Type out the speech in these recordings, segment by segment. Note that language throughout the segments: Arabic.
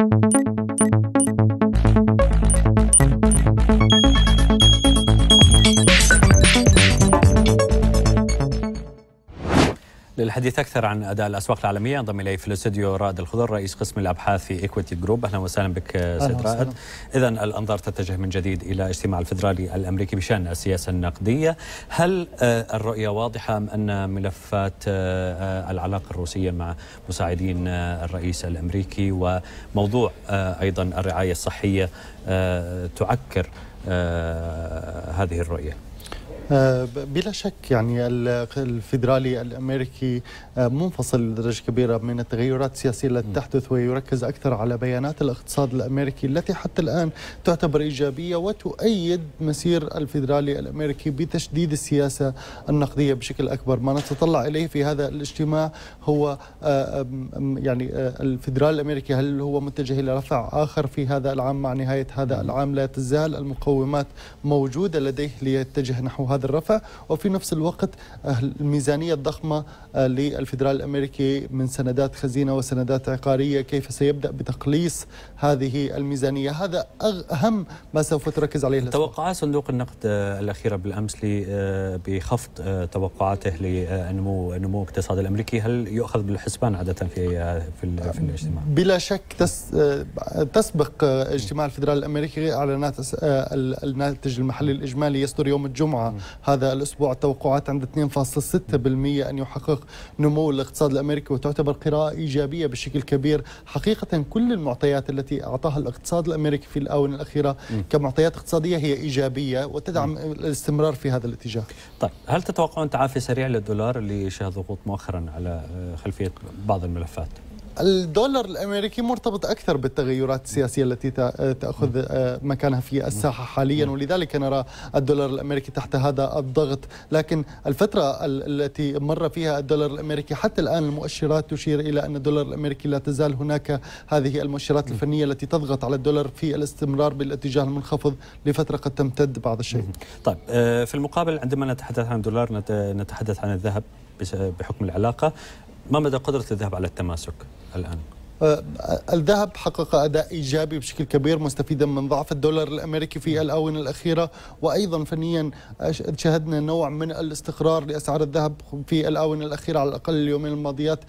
Thank you. للحديث اكثر عن اداء الاسواق العالميه ينضم الي في الاستوديو رائد الخضر رئيس قسم الابحاث في ايكويتي جروب اهلا وسهلا بك سيد رائد اذا الانظار تتجه من جديد الى اجتماع الفدرالي الامريكي بشان السياسه النقديه هل آه، الرؤيه واضحه ام ان ملفات آه، العلاقه الروسيه مع مساعدين آه، الرئيس الامريكي وموضوع ايضا الرعايه الصحيه تعكر هذه الرؤيه آه، بلا شك يعني الفيدرالي الامريكي آه، منفصل لدرجه كبيره من التغيرات السياسيه التي تحدث ويركز اكثر على بيانات الاقتصاد الامريكي التي حتى الان تعتبر ايجابيه وتؤيد مسير الفيدرالي الامريكي بتشديد السياسه النقديه بشكل اكبر ما نتطلع اليه في هذا الاجتماع هو آه، يعني الفيدرالي الامريكي هل هو متجه الى رفع اخر في هذا العام مع نهايه هذا العام لا تزال المقومات موجوده لديه ليتجه نحو هذا هذا الرفع وفي نفس الوقت الميزانية الضخمة آه، للفدرال الأمريكي من سندات خزينة وسندات عقارية كيف سيبدأ بتقليص هذه الميزانية هذا أهم ما سوف تركز عليه توقعات صندوق النقد آه، الأخيرة بالأمس آه، بخفض توقعاته لنمو نمو الاقتصاد الأمريكي هل يؤخذ بالحسبان عادة في في, في الاجتماع؟ بلا شك تسبق اجتماع الفدرال الأمريكي أعلانات الناتج المحلي الإجمالي يصدر يوم الجمعة هذا الأسبوع التوقعات عند 2.6% أن يحقق نمو الاقتصاد الأمريكي وتعتبر قراءة إيجابية بشكل كبير حقيقة كل المعطيات التي أعطاها الاقتصاد الأمريكي في الآونة الأخيرة كمعطيات اقتصادية هي إيجابية وتدعم الاستمرار في هذا الاتجاه طيب هل تتوقعون تعافي سريع للدولار اللي شهد ضغوط مؤخرا على خلفية بعض الملفات؟ الدولار الامريكي مرتبط اكثر بالتغيرات السياسيه التي تاخذ آه، مكانها في الساحه حاليا ولذلك نرى الدولار الامريكي تحت هذا الضغط لكن الفتره التي مر فيها الدولار الامريكي حتى الان المؤشرات تشير الى ان الدولار الامريكي لا تزال هناك هذه المؤشرات الفنيه التي تضغط على الدولار في الاستمرار بالاتجاه المنخفض لفتره قد تمتد بعض الشيء. طيب آه، في المقابل عندما نتحدث عن الدولار نتحدث عن الذهب بحكم العلاقه ما مدى قدرة الذهب على التماسك الآن؟ آه، الذهب حقق اداء ايجابي بشكل كبير مستفيدا من ضعف الدولار الامريكي في الاونه الاخيره وايضا فنيا شهدنا نوع من الاستقرار لاسعار الذهب في الاونه الاخيره على الاقل اليومين الماضيات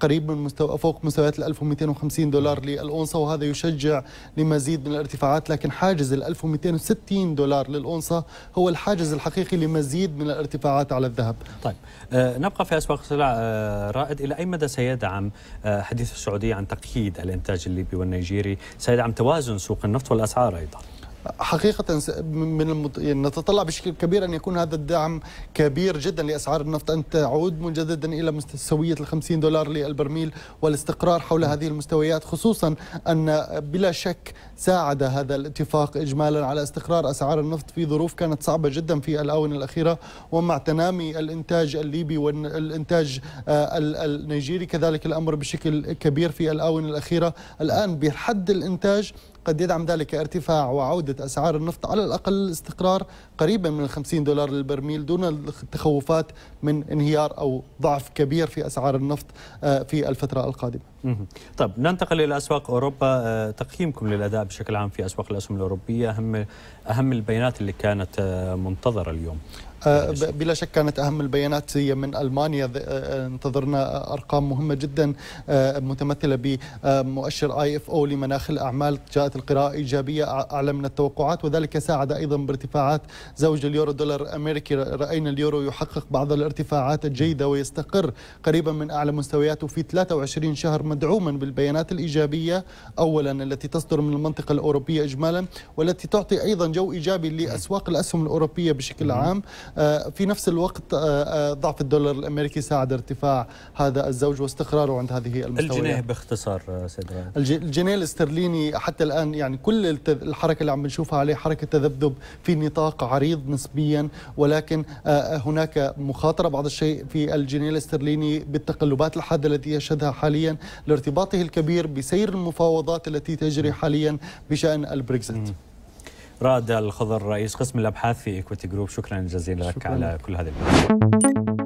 قريب من مستوى فوق مستويات ال 1250 دولار للاونصه وهذا يشجع لمزيد من الارتفاعات لكن حاجز ال 1260 دولار للاونصه هو الحاجز الحقيقي لمزيد من الارتفاعات على الذهب. طيب آه، نبقى في اسواق السلع آه، رائد الى اي مدى سيدعم حديث السعوديه عن أكيد الإنتاج الليبي والنيجيري سيدعم توازن سوق النفط والأسعار أيضا حقيقة من يعني نتطلع بشكل كبير أن يكون هذا الدعم كبير جدا لأسعار النفط أن تعود مجددا إلى مستوية ال 50 دولار للبرميل والاستقرار حول هذه المستويات خصوصا أن بلا شك ساعد هذا الاتفاق إجمالا على استقرار أسعار النفط في ظروف كانت صعبة جدا في الآونة الأخيرة ومع تنامي الإنتاج الليبي والإنتاج آه، النيجيري كذلك الأمر بشكل كبير في الآونة الأخيرة الآن بحد الإنتاج قد يدعم ذلك ارتفاع وعودة أسعار النفط على الأقل استقرار قريبا من 50 دولار للبرميل دون التخوفات من انهيار أو ضعف كبير في أسعار النفط آه، في الفترة القادمة طب ننتقل الى اسواق اوروبا آه، تقييمكم للاداء بشكل عام في اسواق الاسهم الاوروبيه اهم اهم البيانات اللي كانت آه، منتظره اليوم آه، بلا شك كانت اهم البيانات هي من المانيا انتظرنا ارقام مهمه جدا متمثله بمؤشر اي اف او لمناخ الاعمال جاءت القراءه ايجابيه اعلى من التوقعات وذلك ساعد ايضا بارتفاعات زوج اليورو دولار الامريكي راينا اليورو يحقق بعض الارتفاعات الجيده ويستقر قريبا من اعلى مستوياته في 23 شهر من مدعوما بالبيانات الإيجابية أولا التي تصدر من المنطقة الأوروبية إجمالا والتي تعطي أيضا جو إيجابي لأسواق الأسهم الأوروبية بشكل عام آه، في نفس الوقت آه، آه، ضعف الدولار الأمريكي ساعد ارتفاع هذا الزوج واستقراره عند هذه المستويات الجنيه باختصار سيد الجنيه الاسترليني حتى الآن يعني كل الحركة اللي عم نشوفها عليه حركة تذبذب في نطاق عريض نسبيا ولكن هناك مخاطرة بعض الشيء في الجنيه الاسترليني بالتقلبات الحادة التي يشهدها حاليا لارتباطه الكبير بسير المفاوضات التي تجري حاليا بشأن البريكزيت رائد الخضر رئيس قسم الأبحاث في إيكويتي جروب شكرا جزيلا لك على كل هذه المعلومات